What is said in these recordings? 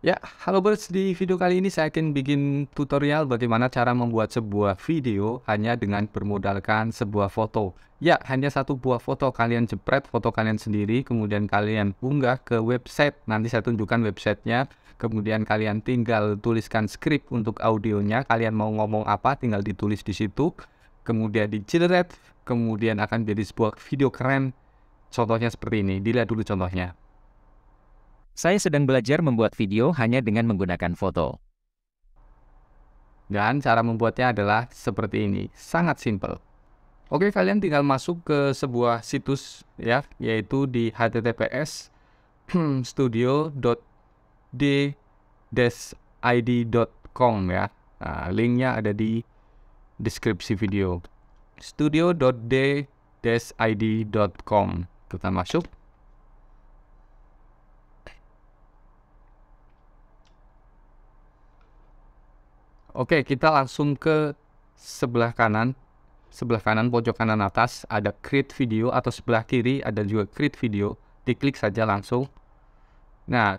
Ya, halo Birds. Di video kali ini saya akan bikin tutorial bagaimana cara membuat sebuah video hanya dengan bermodalkan sebuah foto. Ya, hanya satu buah foto kalian jepret foto kalian sendiri, kemudian kalian unggah ke website. Nanti saya tunjukkan websitenya. Kemudian kalian tinggal tuliskan script untuk audionya. Kalian mau ngomong apa, tinggal ditulis di situ. Kemudian di dijelret, kemudian akan jadi sebuah video keren. Contohnya seperti ini. Dilihat dulu contohnya. Saya sedang belajar membuat video hanya dengan menggunakan foto. Dan cara membuatnya adalah seperti ini, sangat simple. Oke, kalian tinggal masuk ke sebuah situs ya, yaitu di https studio.d-id.com ya. Nah, linknya ada di deskripsi video. studio.d-id.com. Kita masuk. Oke, kita langsung ke sebelah kanan. Sebelah kanan pojok kanan atas ada create video atau sebelah kiri ada juga create video. Diklik saja langsung. Nah,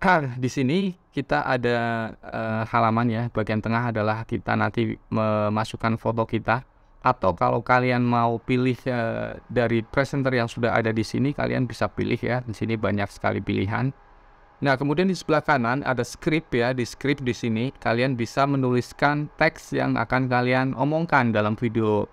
di sini kita ada uh, halaman ya. Bagian tengah adalah kita nanti memasukkan foto kita. Atau kalau kalian mau pilih uh, dari presenter yang sudah ada di sini, kalian bisa pilih ya. Di sini banyak sekali pilihan. Nah, kemudian di sebelah kanan ada script ya. Di script di sini kalian bisa menuliskan teks yang akan kalian omongkan dalam video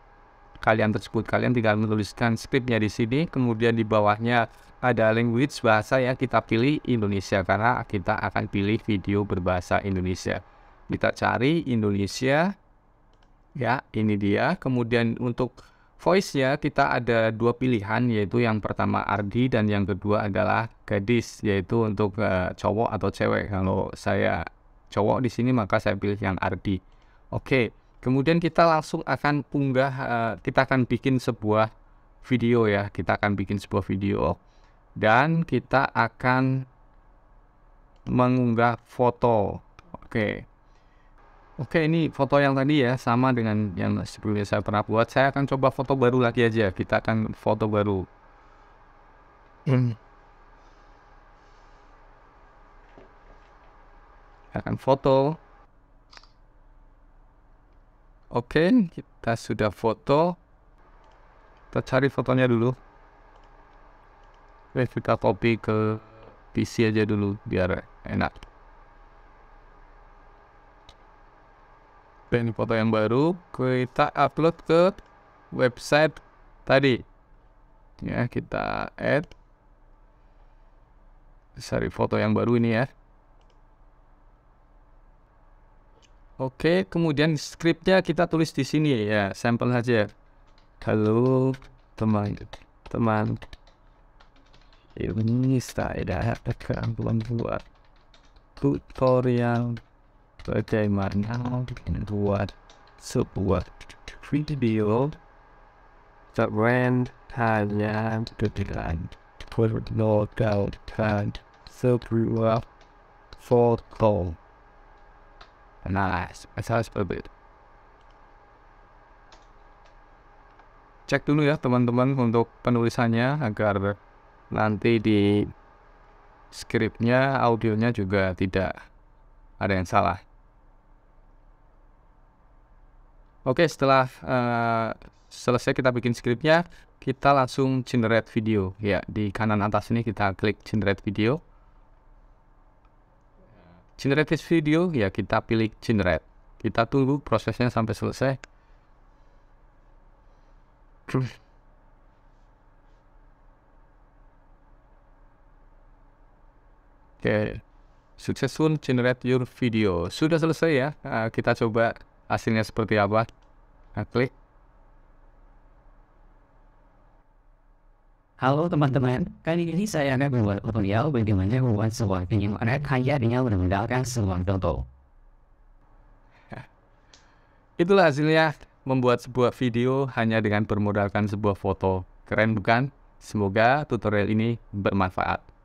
kalian tersebut. Kalian tinggal menuliskan scriptnya di sini, kemudian di bawahnya ada language bahasa ya kita pilih Indonesia karena kita akan pilih video berbahasa Indonesia. Kita cari Indonesia. Ya, ini dia. Kemudian untuk voice ya kita ada dua pilihan yaitu yang pertama Ardi dan yang kedua adalah gadis yaitu untuk uh, cowok atau cewek kalau saya cowok di sini maka saya pilih yang Ardi oke kemudian kita langsung akan unggah uh, eh, kita akan bikin sebuah video ya kita akan bikin sebuah video dan kita akan mengunggah foto oke Oke, ini foto yang tadi ya, sama dengan yang sebelumnya saya pernah buat. Saya akan coba foto baru lagi aja. Kita akan foto baru. Hmm. akan foto. Oke, kita sudah foto. Kita cari fotonya dulu. Oke, kita copy ke PC aja dulu biar enak. dan foto yang baru kita upload ke website tadi ya kita add cari foto yang baru ini ya Oke, kemudian scriptnya kita tulis di sini ya, sampel saja. Halo teman, teman. Ini saya dah ada keampuan buat tutorial bagaimana buat sebuah video keren hanya dengan menodalkan sebuah foto. Nah, saya seperti itu. Cek dulu ya teman-teman untuk penulisannya agar nanti di skripnya audionya juga tidak ada yang salah. Oke, setelah uh, selesai kita bikin scriptnya, kita langsung generate video. Ya, di kanan atas ini kita klik generate video. Generate this video, ya kita pilih generate. Kita tunggu prosesnya sampai selesai. Oke, successful generate your video. Sudah selesai ya. Eh, kita coba hasilnya seperti apa klik. Halo teman-teman, kali ini saya akan membuat tutorial bagaimana membuat sebuah anak kaya dengan menggunakan sebuah foto. Itulah hasilnya membuat sebuah video hanya dengan bermodalkan sebuah foto. Keren bukan? Semoga tutorial ini bermanfaat.